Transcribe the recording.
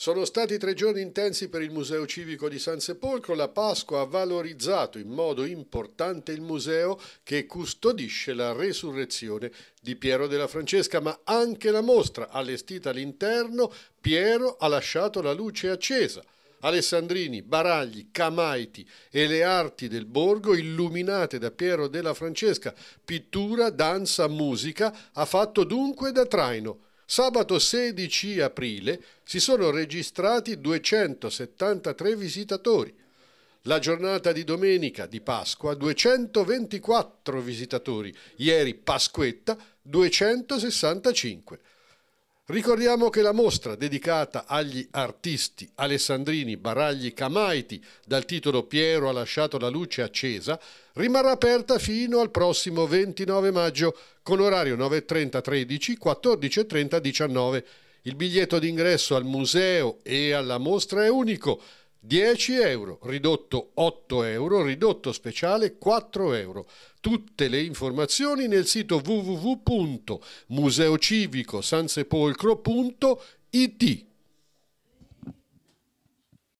Sono stati tre giorni intensi per il Museo Civico di San Sepolcro. La Pasqua ha valorizzato in modo importante il museo che custodisce la resurrezione di Piero della Francesca, ma anche la mostra allestita all'interno Piero ha lasciato la luce accesa. Alessandrini, Baragli, Camaiti e le arti del borgo illuminate da Piero della Francesca, pittura, danza, musica, ha fatto dunque da traino Sabato 16 aprile si sono registrati 273 visitatori. La giornata di domenica di Pasqua 224 visitatori, ieri Pasquetta 265. Ricordiamo che la mostra dedicata agli artisti Alessandrini, Baragli, Camaiti, dal titolo Piero ha lasciato la luce accesa, rimarrà aperta fino al prossimo 29 maggio con orario 9.30-13, 14.30-19. Il biglietto d'ingresso al museo e alla mostra è unico 10 euro, ridotto 8 euro, ridotto speciale 4 euro. Tutte le informazioni nel sito www.museocivicosansepolcro.it.